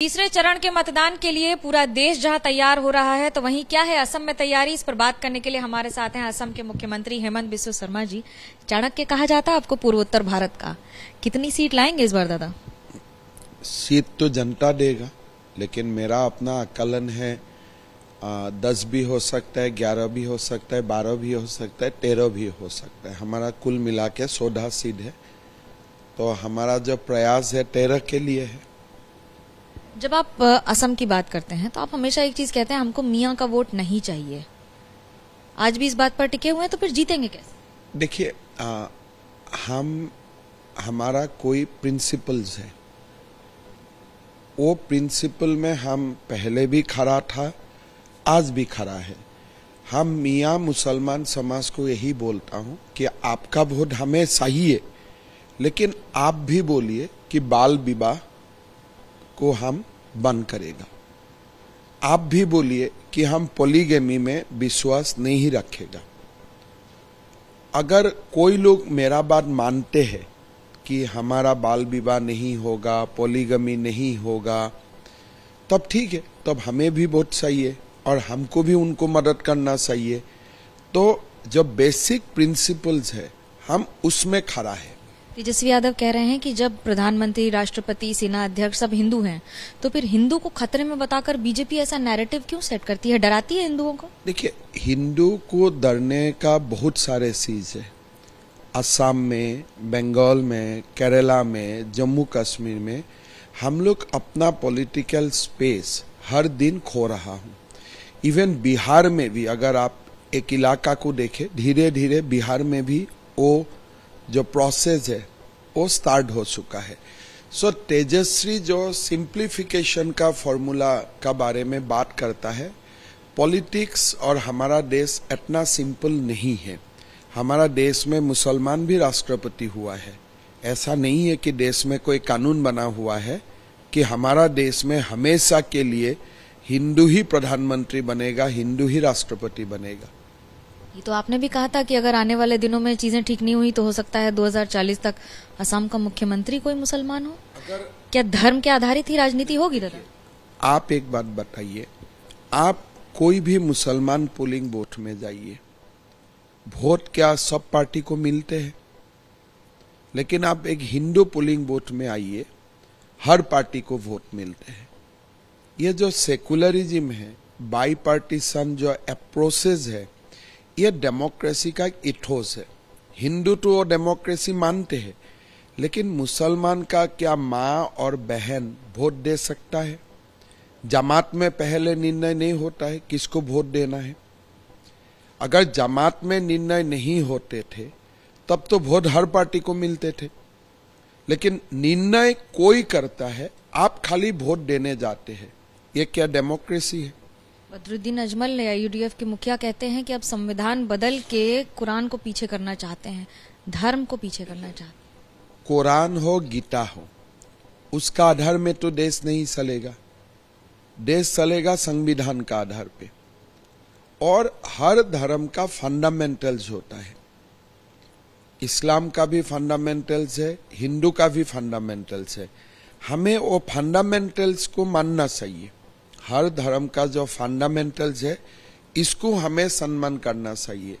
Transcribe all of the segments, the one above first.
तीसरे चरण के मतदान के लिए पूरा देश जहां तैयार हो रहा है तो वहीं क्या है असम में तैयारी इस पर बात करने के लिए हमारे साथ हैं असम के मुख्यमंत्री हेमंत बिस्व शर्मा जी चाणक्य कहा जाता है आपको पूर्वोत्तर भारत का कितनी सीट लाएंगे इस बार दादा सीट तो जनता देगा लेकिन मेरा अपना आकलन है आ, दस भी हो सकता है ग्यारह भी हो सकता है बारह भी हो सकता है तेरह भी हो सकता है हमारा कुल मिला के सीट है तो हमारा जो प्रयास है तेरह के लिए है जब आप असम की बात करते हैं तो आप हमेशा एक चीज कहते हैं हमको मियाँ का वोट नहीं चाहिए आज भी इस बात पर टिके हुए हैं तो फिर जीतेंगे कैसे देखिए हम हमारा कोई प्रिंसिपल्स है वो प्रिंसिपल में हम पहले भी खड़ा था आज भी खड़ा है हम मियाँ मुसलमान समाज को यही बोलता हूँ कि आपका वोट हमें सही है लेकिन आप भी बोलिए कि बाल विवाह को हम बंद करेगा आप भी बोलिए कि हम पोलीगेमी में विश्वास नहीं रखेगा अगर कोई लोग मेरा बात मानते हैं कि हमारा बाल विवाह नहीं होगा पोलीगमी नहीं होगा तब ठीक है तब हमें भी बहुत सही है और हमको भी उनको मदद करना चाहिए तो जो बेसिक प्रिंसिपल्स है हम उसमें खड़ा है तेजस्वी यादव कह रहे हैं कि जब प्रधानमंत्री राष्ट्रपति सेना अध्यक्ष सब हिंदू हैं तो फिर हिंदू को खतरे में बताकर बीजेपी ऐसा नैरेटिव क्यों सेट करती है डराती है हिंदुओं को देखिए हिंदू को डरने का बहुत सारे चीज है असम में बंगाल में केरला में जम्मू कश्मीर में हम लोग अपना पॉलिटिकल स्पेस हर दिन खो रहा हूँ इवन बिहार में भी अगर आप एक इलाका को देखें धीरे धीरे बिहार में भी वो जो प्रोसेस है वो स्टार्ट हो चुका है सो so, तेजस्वी जो सिंप्लीफिकेशन का फॉर्मूला का बारे में बात करता है पॉलिटिक्स और हमारा देश इतना सिंपल नहीं है हमारा देश में मुसलमान भी राष्ट्रपति हुआ है ऐसा नहीं है कि देश में कोई कानून बना हुआ है कि हमारा देश में हमेशा के लिए हिंदू ही प्रधानमंत्री बनेगा हिंदू ही राष्ट्रपति बनेगा तो आपने भी कहा था कि अगर आने वाले दिनों में चीजें ठीक नहीं हुई तो हो सकता है 2040 तक असम का मुख्यमंत्री कोई मुसलमान हो अगर क्या धर्म के आधारित ही राजनीति होगी दादा आप एक बात बताइए आप कोई भी मुसलमान पोलिंग वोट में जाइए वोट क्या सब पार्टी को मिलते हैं लेकिन आप एक हिंदू पोलिंग वोट में आइए हर पार्टी को वोट मिलते हैं ये जो सेकुलरिज्म है बाई पार्टीसन जो अप्रोसेस है ये डेमोक्रेसी का एक इठोस है हिंदू तो वो डेमोक्रेसी मानते हैं लेकिन मुसलमान का क्या माँ और बहन वोट दे सकता है जमात में पहले निर्णय नहीं होता है किसको वोट देना है अगर जमात में निर्णय नहीं होते थे तब तो वोट हर पार्टी को मिलते थे लेकिन निर्णय कोई करता है आप खाली वोट देने जाते हैं ये क्या डेमोक्रेसी है बदरुद्दीन अजमल यूडीएफ के मुखिया कहते हैं कि अब संविधान बदल के कुरान को पीछे करना चाहते हैं धर्म को पीछे करना चाहते हैं कुरान हो गीता हो उसका आधार में तो देश नहीं चलेगा देश चलेगा संविधान का आधार पे और हर धर्म का फंडामेंटल्स होता है इस्लाम का भी फंडामेंटल्स है हिंदू का भी फंडामेंटल्स है हमें वो फंडामेंटल्स को मानना चाहिए हर धर्म का जो फंडामेंटल्स है इसको हमें सम्मान करना चाहिए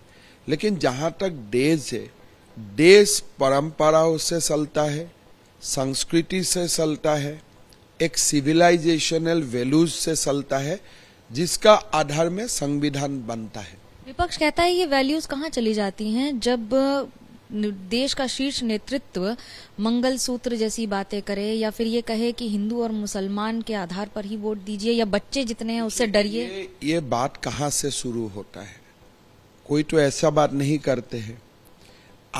लेकिन जहाँ तक देश है देश परंपराओं से चलता है संस्कृति से चलता है एक सिविलाइजेशनल वैल्यूज से चलता है जिसका आधार में संविधान बनता है विपक्ष कहता है ये वैल्यूज कहाँ चली जाती हैं जब देश का शीर्ष नेतृत्व मंगल सूत्र जैसी बातें करे या फिर ये कहे कि हिंदू और मुसलमान के आधार पर ही वोट दीजिए या बच्चे जितने हैं उससे डरिए ये, ये बात कहाँ से शुरू होता है कोई तो ऐसा बात नहीं करते हैं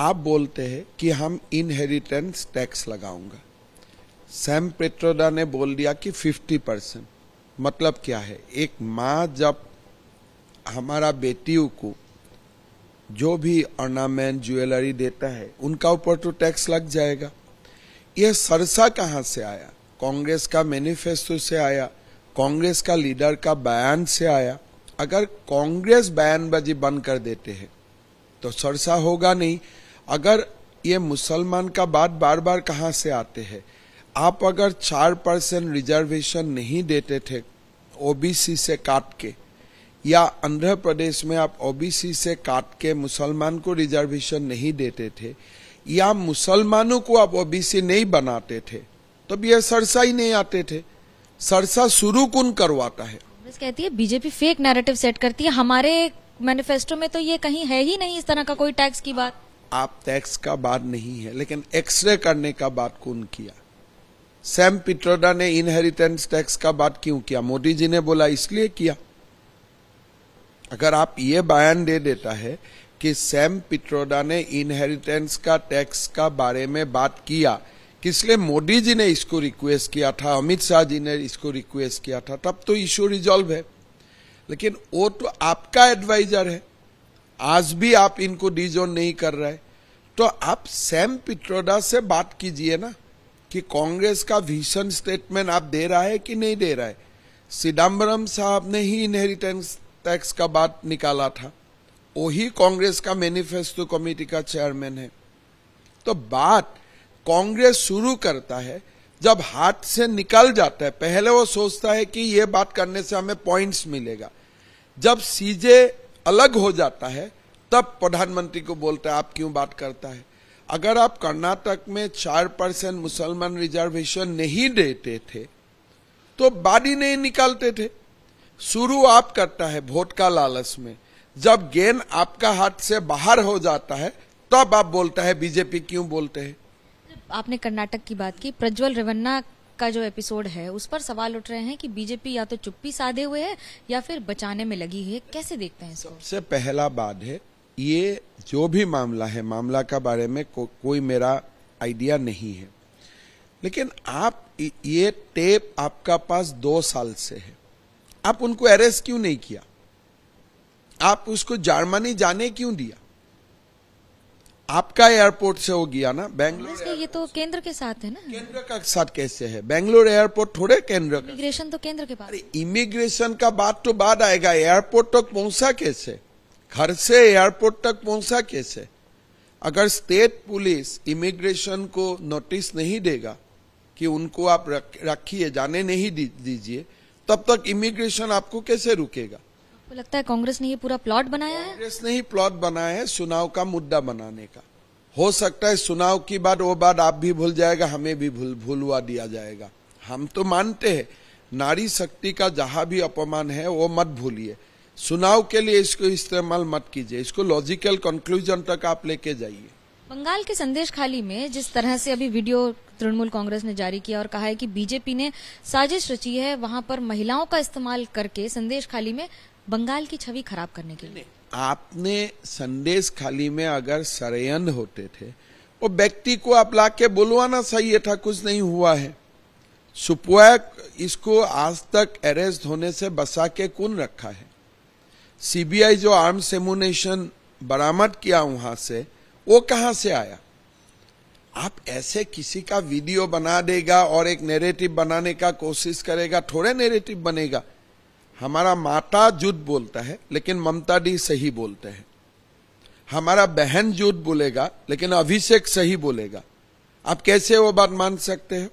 आप बोलते हैं कि हम इनहेरिटेंस टैक्स लगाऊंगा सैम पेट्रोडा ने बोल दिया कि 50 परसेंट मतलब क्या है एक माँ जब हमारा बेटियों को जो भी ऑर्नामेंट ज्वेलरी देता है उनका ऊपर तो टैक्स लग जाएगा यह सरसा कहाँ से आया कांग्रेस का मैनिफेस्टो से आया कांग्रेस का लीडर का बयान से आया अगर कांग्रेस बयानबाजी बंद कर देते हैं तो सरसा होगा नहीं अगर ये मुसलमान का बात बार बार कहाँ से आते हैं आप अगर चार परसेंट रिजर्वेशन नहीं देते थे ओबीसी से काट के या आंध्र प्रदेश में आप ओबीसी से काट के मुसलमान को रिजर्वेशन नहीं देते थे या मुसलमानों को आप ओबीसी नहीं बनाते थे तब यह सरसा ही नहीं आते थे सरसा शुरू कौन करवाता है कांग्रेस कहती है बीजेपी फेक नैरेटिव सेट करती है हमारे मैनिफेस्टो में तो ये कहीं है ही नहीं इस तरह का कोई टैक्स की बात आप टैक्स का बात नहीं है लेकिन एक्सरे करने का बात कौन किया सैम पिट्रोडा ने इनहेरिटेंस टैक्स का बात क्यों किया मोदी जी ने बोला इसलिए किया अगर आप ये बयान दे देता है कि सैम पिट्रोडा ने इनहेरिटेंस का टैक्स का बारे में बात किया किसलिए मोदी जी ने इसको रिक्वेस्ट किया था अमित शाह जी ने इसको रिक्वेस्ट किया था तब तो इश्यू रिजॉल्व है लेकिन वो तो आपका एडवाइजर है आज भी आप इनको डिजोन नहीं कर रहे तो आप सैम पिट्रोडा से बात कीजिए ना कि कांग्रेस का विशन स्टेटमेंट आप दे रहा है कि नहीं दे रहा है सिदम्बरम साहब ने ही इनहेरिटेंस टैक्स का बात निकाला था वही कांग्रेस का मैनिफेस्टो कमेटी का चेयरमैन है तो बात कांग्रेस शुरू करता है जब हाथ से निकल जाता है पहले वो सोचता है कि ये बात करने से हमें पॉइंट्स मिलेगा जब सीजे अलग हो जाता है तब प्रधानमंत्री को बोलता है आप क्यों बात करता है अगर आप कर्नाटक में चार परसेंट मुसलमान रिजर्वेशन नहीं देते थे तो बाड़ी नहीं निकालते थे शुरू आप करता है वोट का लालच में जब गेंद आपका हाथ से बाहर हो जाता है तब आप बोलता है बीजेपी क्यों बोलते हैं आपने कर्नाटक की बात की प्रज्वल रेवन्ना का जो एपिसोड है उस पर सवाल उठ रहे हैं कि बीजेपी या तो चुप्पी साधे हुए है या फिर बचाने में लगी है कैसे देखते हैं इसको? सबसे पहला बात है ये जो भी मामला है मामला का बारे में को, कोई मेरा आइडिया नहीं है लेकिन आप ये टेप आपका पास दो साल से है आप उनको अरेस्ट क्यों नहीं किया आप उसको जर्मनी जाने क्यों दिया आपका एयरपोर्ट से हो गया ना बैंगलोर ये तो केंद्र के साथ है ना केंद्र का साथ कैसे है बैंगलोर एयरपोर्ट थोड़े केंद्र इमिग्रेशन तो केंद्र के पास अरे इमिग्रेशन का बात तो बाद आएगा एयरपोर्ट तक पहुंचा कैसे घर से एयरपोर्ट तक पहुंचा कैसे अगर स्टेट पुलिस इमिग्रेशन को नोटिस नहीं देगा कि उनको आप रखिए जाने नहीं दीजिए तब तक इमिग्रेशन आपको कैसे रुकेगा आपको लगता है कांग्रेस ने ये पूरा प्लॉट बनाया है कांग्रेस ने ही प्लॉट बनाया है चुनाव का मुद्दा बनाने का हो सकता है चुनाव की बात वो बात आप भी भूल जाएगा हमें भी भूल भूलवा दिया जाएगा हम तो मानते हैं नारी शक्ति का जहां भी अपमान है वो मत भूलिए चुनाव के लिए इसको इस्तेमाल मत कीजिए इसको लॉजिकल कंक्लूजन तक आप लेके जाइए बंगाल के संदेश खाली में जिस तरह से अभी वीडियो तृणमूल कांग्रेस ने जारी किया और कहा है कि बीजेपी ने साजिश रची है वहां पर महिलाओं का इस्तेमाल करके संदेश खाली में बंगाल की छवि खराब करने के लिए आपने संदेश खाली में अगर सरयन होते थे वो व्यक्ति को आप ला के बुलवाना सही था कुछ नहीं हुआ है सुपवा इसको आज तक अरेस्ट होने से बसा के कौन रखा है सीबीआई जो आर्म सेमुनेशन बरामद किया वहां से वो कहां से आया आप ऐसे किसी का वीडियो बना देगा और एक नेरेटिव बनाने का कोशिश करेगा थोड़े नेरेटिव बनेगा हमारा माता झूठ बोलता है लेकिन ममता डी सही बोलते हैं हमारा बहन झूठ बोलेगा लेकिन अभिषेक सही बोलेगा आप कैसे वो बात मान सकते हैं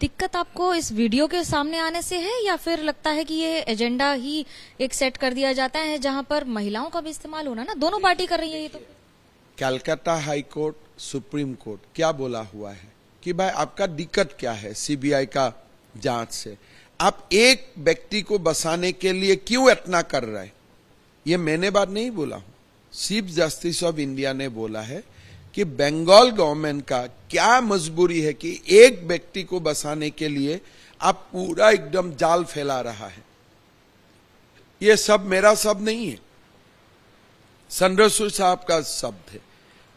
दिक्कत आपको इस वीडियो के सामने आने से है या फिर लगता है कि ये एजेंडा ही एक सेट कर दिया जाता है जहां पर महिलाओं का भी इस्तेमाल होना ना दोनों पार्टी तो कर रही है ये तो कलकत्ता हाईकोर्ट सुप्रीम कोर्ट क्या बोला हुआ है कि भाई आपका दिक्कत क्या है सीबीआई का जांच से आप एक व्यक्ति को बसाने के लिए क्यों इतना कर रहे हैं ये मैंने बात नहीं बोला हूं चीफ जस्टिस ऑफ इंडिया ने बोला है कि बंगाल गवर्नमेंट का क्या मजबूरी है कि एक व्यक्ति को बसाने के लिए आप पूरा एकदम जाल फैला रहा है यह सब मेरा शब्द नहीं है संरसूर साहब का शब्द है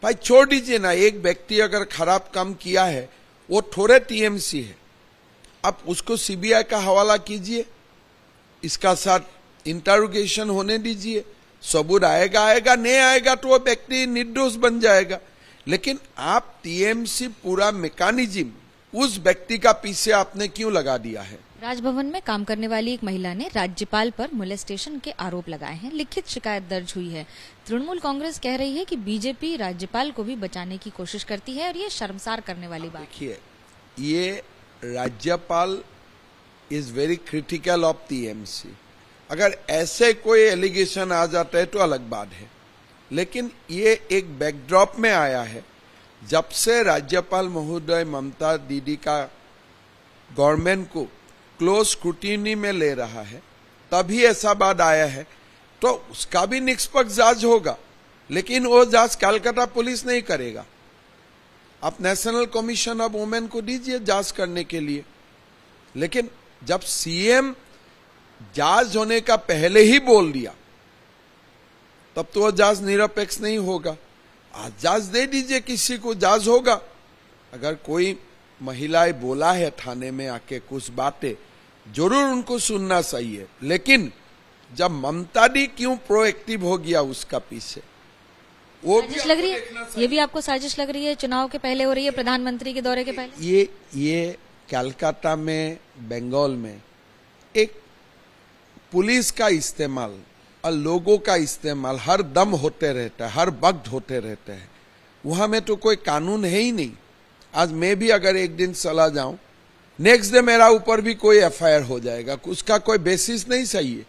भाई छोड़ दीजिए ना एक व्यक्ति अगर खराब काम किया है वो थोड़े टीएमसी है आप उसको सीबीआई का हवाला कीजिए इसका साथ इंटरोगेशन होने दीजिए सबूत आएगा आएगा नहीं आएगा तो वो व्यक्ति निर्दोष बन जाएगा लेकिन आप टीएमसी पूरा मेकानिज्म उस व्यक्ति का पीछे आपने क्यों लगा दिया है राजभवन में काम करने वाली एक महिला ने राज्यपाल पर मोलेस्टेशन के आरोप लगाए हैं लिखित शिकायत दर्ज हुई है तृणमूल कांग्रेस कह रही है कि बीजेपी राज्यपाल को भी बचाने की कोशिश करती है और ये शर्मसार करने वाली बात देखिए ये राज्यपाल is very critical of TMC अगर ऐसे कोई एलिगेशन आ जाता है तो अलग बात है लेकिन ये एक बैकड्रॉप में आया है जब से राज्यपाल महोदय ममता दीदी का गवर्नमेंट को क्लोज स्क्रूटिनी में ले रहा है तभी ऐसा बात आया है तो उसका भी निष्पक्ष जांच होगा लेकिन वो जांच कलकत्ता पुलिस नहीं करेगा आप नेशनल कमीशन ऑफ वुमेन को दीजिए जांच करने के लिए लेकिन जब सीएम जांच होने का पहले ही बोल दिया तब तो वह जांच निरपेक्ष नहीं होगा आज जांच दे दीजिए किसी को जांच होगा अगर कोई महिलाएं बोला है थाने में आके कुछ बातें जरूर उनको सुनना सही है लेकिन जब ममता दी क्यों प्रोएक्टिव हो गया उसका पीछे वो भी लग रही है ये भी आपको साजिश लग रही है चुनाव के पहले हो रही है प्रधानमंत्री के दौरे के पहले ये ये कैलकाता में बंगाल में एक पुलिस का इस्तेमाल और लोगों का इस्तेमाल हर दम होते रहता है हर वक्त होते रहते हैं वहां में तो कोई कानून है ही नहीं आज मैं भी अगर एक दिन चला जाऊं नेक्स्ट डे मेरा ऊपर भी कोई एफआईआर हो जाएगा उसका कोई बेसिस नहीं चाहिए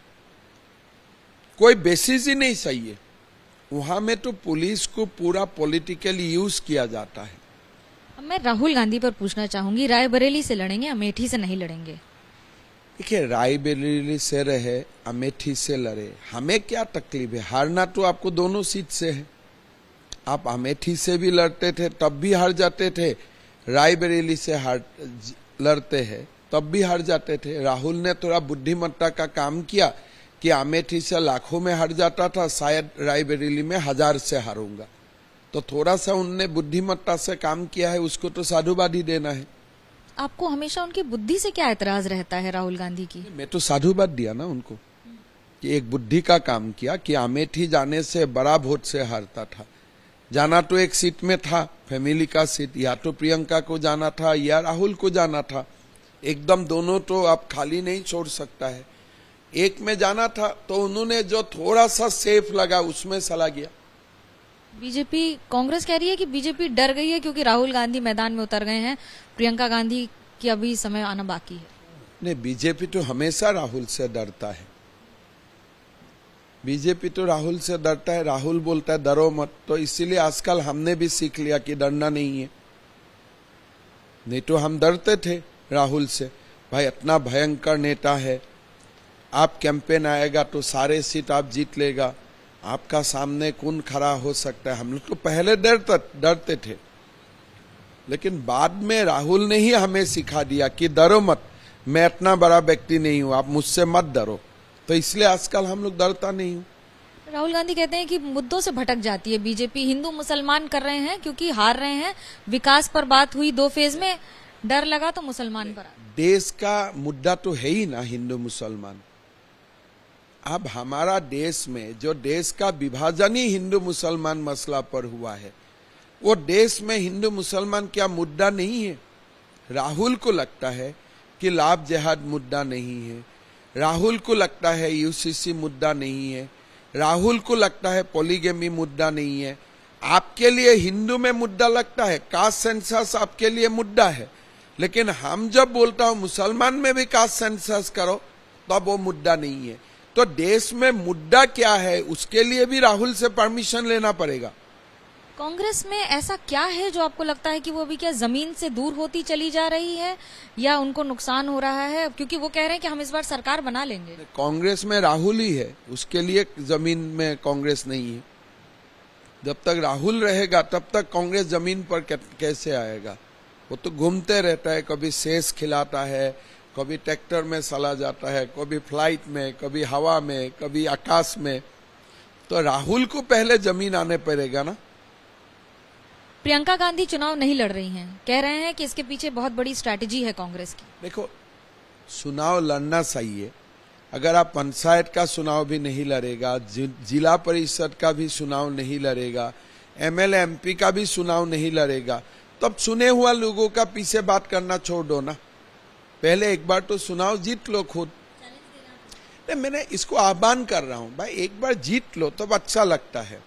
कोई बेसिस ही नहीं चाहिए वहां में तो पुलिस को पूरा पॉलिटिकली यूज किया जाता है मैं राहुल गांधी पर पूछना चाहूंगी रायबरेली से लड़ेंगे अमेठी से नहीं लड़ेंगे देखिए रायबरेली से रहे अमेठी से लड़े हमें क्या तकलीफ है हारना तो आपको दोनों सीट से है आप अमेठी से भी लड़ते थे तब भी हार जाते थे रायबरेली से हार लड़ते हैं तब भी हार जाते थे राहुल ने थोड़ा बुद्धिमत्ता का काम किया कि अमेठी से लाखों में हार जाता था शायद रायबरेली में हजार से हारूंगा तो थोड़ा सा उनने बुद्धिमत्ता से काम किया है उसको तो साधुवाद ही देना है आपको हमेशा उनकी बुद्धि से क्या एतराज रहता है राहुल गांधी की मैं तो साधुवाद दिया ना उनको कि एक बुद्धि का काम किया कि अमेठी जाने से बड़ा वोट से हारता था जाना तो एक सीट में था फैमिली का सीट या तो प्रियंका को जाना था या राहुल को जाना था एकदम दोनों तो आप खाली नहीं छोड़ सकता है एक में जाना था तो उन्होंने जो थोड़ा सा सेफ लगा उसमें चला गया बीजेपी कांग्रेस कह रही है कि बीजेपी डर गई है क्योंकि राहुल गांधी मैदान में उतर गए हैं प्रियंका गांधी की अभी समय आना बाकी है नहीं बीजेपी तो हमेशा राहुल से डरता है बीजेपी तो राहुल से डरता है राहुल बोलता है डरो मत तो इसीलिए आजकल हमने भी सीख लिया कि डरना नहीं है नहीं तो हम डरते थे राहुल से भाई इतना भयंकर नेता है आप कैंपेन आएगा तो सारे सीट आप जीत लेगा आपका सामने कौन खड़ा हो सकता है हम लोग तो पहले डरते डरते थे लेकिन बाद में राहुल ने ही हमें सिखा दिया कि डरो मत मैं इतना बड़ा व्यक्ति नहीं हूं आप मुझसे मत डरो तो इसलिए आजकल हम लोग डरता नहीं हूँ राहुल गांधी कहते हैं कि मुद्दों से भटक जाती है बीजेपी हिंदू मुसलमान कर रहे हैं क्योंकि हार रहे हैं विकास पर बात हुई दो फेज में डर लगा तो मुसलमान पर देश का मुद्दा तो है ही ना हिंदू मुसलमान अब हमारा देश में जो देश का विभाजन ही हिंदू मुसलमान मसला पर हुआ है वो देश में हिंदू मुसलमान क्या मुद्दा नहीं है राहुल को लगता है कि लाभ जहाद मुद्दा नहीं है राहुल को लगता है यूसीसी मुद्दा नहीं है राहुल को लगता है पॉलीगेमी मुद्दा नहीं है आपके लिए हिंदू में मुद्दा लगता है कास्ट सेंसस आपके लिए मुद्दा है लेकिन हम जब बोलता हूं मुसलमान में भी कास्ट सेंसस करो तब तो वो मुद्दा नहीं है तो देश में मुद्दा क्या है उसके लिए भी राहुल से परमिशन लेना पड़ेगा कांग्रेस में ऐसा क्या है जो आपको लगता है कि वो अभी क्या जमीन से दूर होती चली जा रही है या उनको नुकसान हो रहा है क्योंकि वो कह रहे हैं कि हम इस बार सरकार बना लेंगे कांग्रेस में राहुल ही है उसके लिए जमीन में कांग्रेस नहीं है जब तक राहुल रहेगा तब तक कांग्रेस जमीन पर कैसे आएगा वो तो घूमते रहता है कभी सेस खिलाता है कभी ट्रैक्टर में सला जाता है कभी फ्लाइट में कभी हवा में कभी आकाश में तो राहुल को पहले जमीन आने पड़ेगा ना प्रियंका गांधी चुनाव नहीं लड़ रही हैं कह रहे हैं कि इसके पीछे बहुत बड़ी स्ट्रैटेजी है कांग्रेस की देखो चुनाव लड़ना सही है अगर आप पंचायत का चुनाव भी नहीं लड़ेगा जिला परिषद का भी चुनाव नहीं लड़ेगा एमएलए एमपी का भी चुनाव नहीं लड़ेगा तब चुने हुआ लोगों का पीछे बात करना छोड़ दो ना पहले एक बार तो चुनाव जीत लो खुद नहीं मैंने इसको आह्वान कर रहा हूँ भाई एक बार जीत लो तब तो अच्छा लगता है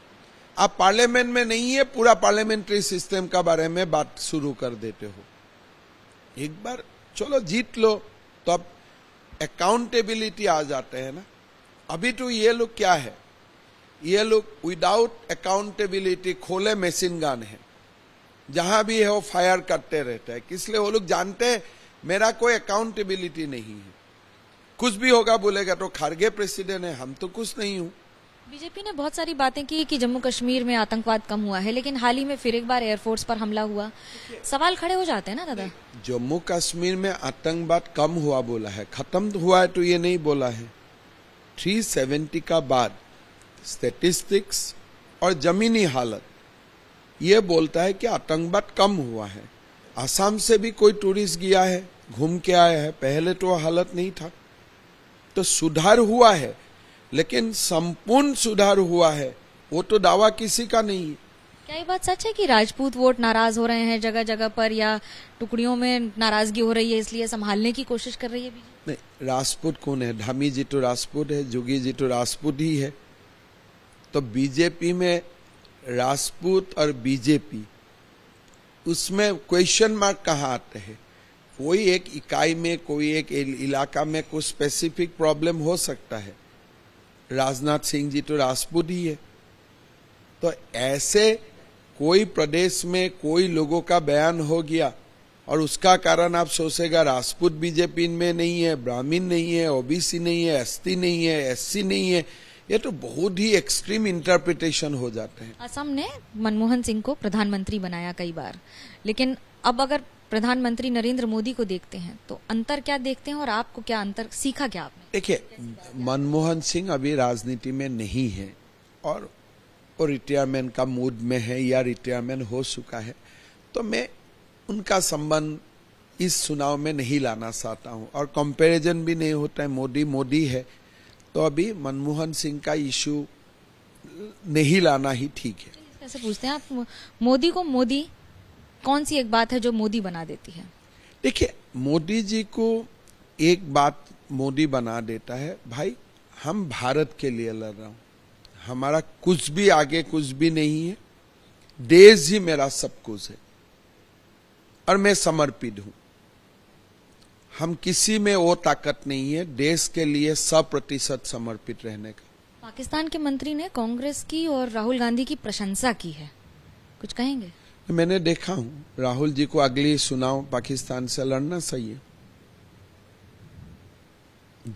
आप पार्लियामेंट में नहीं है पूरा पार्लियामेंट्री सिस्टम का बारे में बात शुरू कर देते हो एक बार चलो जीत लो तो अब अकाउंटेबिलिटी आ जाते हैं ना अभी तो ये लोग क्या है ये लोग विदाउट अकाउंटेबिलिटी खोले मशीन गान है जहां भी है वो फायर करते रहते हैं किसलिए वो लोग जानते हैं मेरा कोई अकाउंटेबिलिटी नहीं है कुछ भी होगा बोलेगा तो खारगे प्रेसिडेंट है हम तो कुछ नहीं हूं बीजेपी ने बहुत सारी बातें की कि जम्मू कश्मीर में आतंकवाद कम हुआ है लेकिन हाल ही में फिर एक बार एयरफोर्स पर हमला हुआ सवाल खड़े हो जाते हैं ना दादा जम्मू कश्मीर में आतंकवाद कम हुआ बोला है खत्म तो हुआ है तो ये नहीं बोला है 370 का बाद स्टेटिस्टिक्स और जमीनी हालत ये बोलता है कि आतंकवाद कम हुआ है आसाम से भी कोई टूरिस्ट गया है घूम के आया है पहले तो हालत नहीं था तो सुधार हुआ है लेकिन संपूर्ण सुधार हुआ है वो तो दावा किसी का नहीं है क्या ये बात सच है कि राजपूत वोट नाराज हो रहे हैं जगह जगह पर या टुकड़ियों में नाराजगी हो रही है इसलिए संभालने की कोशिश कर रही है नहीं राजपूत कौन है धामी जी तो राजपूत है जुगी जी तो राजपूत ही है तो बीजेपी में राजपूत और बीजेपी उसमें क्वेश्चन मार्क कहाँ आते हैं कोई एक इकाई में कोई एक इलाका में कुछ स्पेसिफिक प्रॉब्लम हो सकता है राजनाथ सिंह जी तो राजपूत ही है तो ऐसे कोई प्रदेश में कोई लोगों का बयान हो गया और उसका कारण आप सोचेगा राजपूत बीजेपी में नहीं है ब्राह्मीण नहीं है ओबीसी नहीं है एस नहीं है एस नहीं है ये तो बहुत ही एक्सट्रीम इंटरप्रिटेशन हो जाते हैं असम ने मनमोहन सिंह को प्रधानमंत्री बनाया कई बार लेकिन अब अगर प्रधानमंत्री नरेंद्र मोदी को देखते हैं तो अंतर क्या देखते हैं और आपको क्या अंतर सीखा क्या आपने देखिए मनमोहन सिंह अभी राजनीति में नहीं है और रिटायरमेंट का मूड में है या रिटायरमेंट हो चुका है तो मैं उनका संबंध इस चुनाव में नहीं लाना चाहता हूं और कंपैरिजन भी नहीं होता है मोदी मोदी है तो अभी मनमोहन सिंह का इशू नहीं लाना ही ठीक है पूछते हैं आप मोदी को मोदी कौन सी एक बात है जो मोदी बना देती है देखिए मोदी जी को एक बात मोदी बना देता है भाई हम भारत के लिए लड़ रहा हूं हमारा कुछ भी आगे कुछ भी नहीं है देश ही मेरा सब कुछ है और मैं समर्पित हूं हम किसी में वो ताकत नहीं है देश के लिए सौ प्रतिशत समर्पित रहने का पाकिस्तान के मंत्री ने कांग्रेस की और राहुल गांधी की प्रशंसा की है कुछ कहेंगे तो मैंने देखा हूँ राहुल जी को अगली सुनाओ पाकिस्तान से लड़ना चाहिए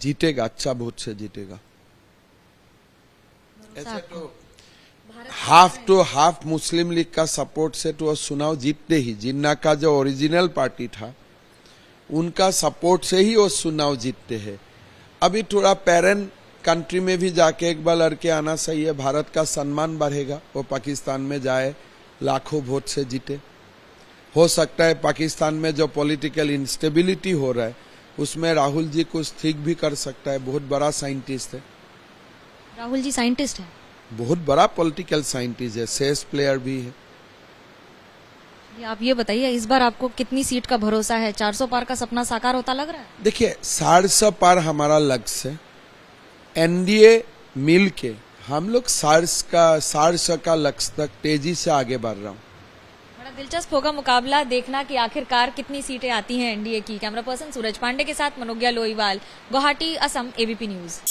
जीतेगा अच्छा बहुत से जीतेगा अच्छा, ऐसा तो half to half Muslim League का सपोर्ट से तो चुनाव जीतते ही जिन्ना का जो ओरिजिनल पार्टी था उनका सपोर्ट से ही वो चुनाव जीतते हैं अभी थोड़ा पेरेंट कंट्री में भी जाके एक बार लड़के आना सही है भारत का सम्मान बढ़ेगा वो पाकिस्तान में जाए लाखों वोट से जीते हो सकता है पाकिस्तान में जो पॉलिटिकल इंस्टेबिलिटी हो रहा है उसमें राहुल जी कुछ ठीक भी कर सकता है बहुत बड़ा साइंटिस्ट है राहुल जी साइंटिस्ट है बहुत बड़ा पॉलिटिकल साइंटिस्ट है सेस प्लेयर भी है ये आप ये बताइए इस बार आपको कितनी सीट का भरोसा है 400 पार का सपना साकार होता लग रहा है देखिए साढ़ पार हमारा लक्ष्य है एनडीए मिल के हम लोग सार्स का सार्स का लक्ष्य तक तेजी से आगे बढ़ रहा हूँ बड़ा दिलचस्प होगा मुकाबला देखना कि आखिरकार कितनी सीटें आती हैं एनडीए की कैमरा पर्सन सूरज पांडे के साथ मनोज्ञा लोईवाल गुवाहाटी असम एबीपी न्यूज